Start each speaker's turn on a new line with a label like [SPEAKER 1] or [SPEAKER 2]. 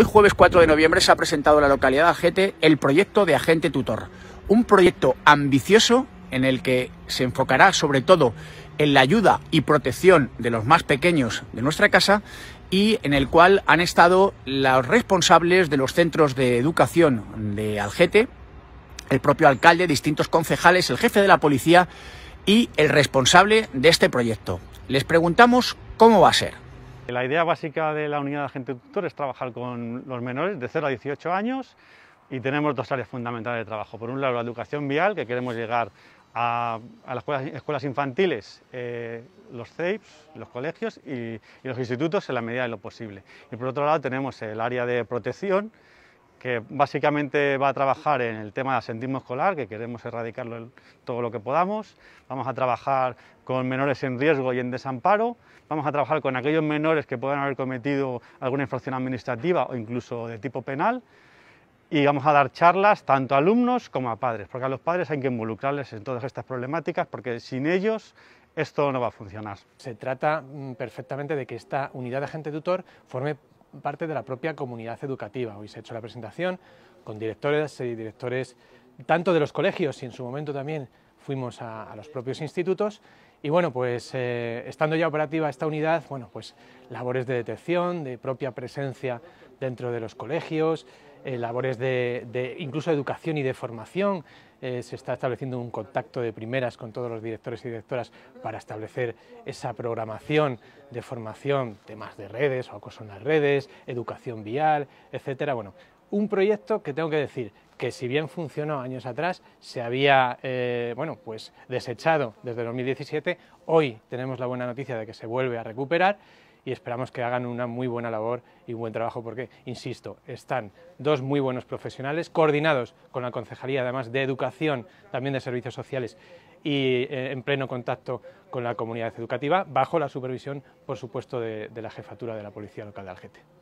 [SPEAKER 1] Hoy jueves 4 de noviembre se ha presentado en la localidad de Algete el proyecto de Agente Tutor, un proyecto ambicioso en el que se enfocará sobre todo en la ayuda y protección de los más pequeños de nuestra casa y en el cual han estado los responsables de los centros de educación de Algete, el propio alcalde, distintos concejales, el jefe de la policía y el responsable de este proyecto. Les preguntamos cómo va a ser.
[SPEAKER 2] La idea básica de la unidad de agente tutor es trabajar con los menores de 0 a 18 años y tenemos dos áreas fundamentales de trabajo. Por un lado, la educación vial, que queremos llegar a, las escuelas, infantiles, eh, los CEIPs, los colegios y, los institutos en la medida de lo posible. Y por otro lado tenemos el área de protección, que básicamente va a trabajar en el tema de asentismo escolar, que queremos erradicarlo todo lo que podamos. Vamos a trabajar con menores en riesgo y en desamparo. Vamos a trabajar con aquellos menores que puedan haber cometido alguna infracción administrativa o incluso de tipo penal. Y vamos a dar charlas tanto a alumnos como a padres, porque a los padres hay que involucrarles en todas estas problemáticas, porque sin ellos esto no va a funcionar.
[SPEAKER 3] Se trata mm, perfectamente de que esta unidad de agente tutor forme parte de la propia comunidad educativa. Hoy se ha hecho la presentación con directores y directores tanto de los colegios y en su momento también fuimos a, los propios institutos y bueno, pues eh, estando ya operativa esta unidad, bueno, pues labores de detección, de propia presencia dentro de los colegios, eh, labores de, incluso educación y de formación. Eh, se está estableciendo un contacto de primeras con todos los directores y directoras para establecer esa programación de formación, temas de redes o acoso redes, educación vial, etcétera. Bueno, un proyecto que tengo que decir que si bien funcionó años atrás, se había eh, bueno, pues desechado desde 2017, hoy tenemos la buena noticia de que se vuelve a recuperar y esperamos que hagan una muy buena labor y un buen trabajo porque, insisto, están dos muy buenos profesionales coordinados con la Concejalía, además de Educación, también de Servicios Sociales y eh, en pleno contacto con la comunidad educativa, bajo la supervisión, por supuesto, de, de la jefatura de la Policía Local de Algete.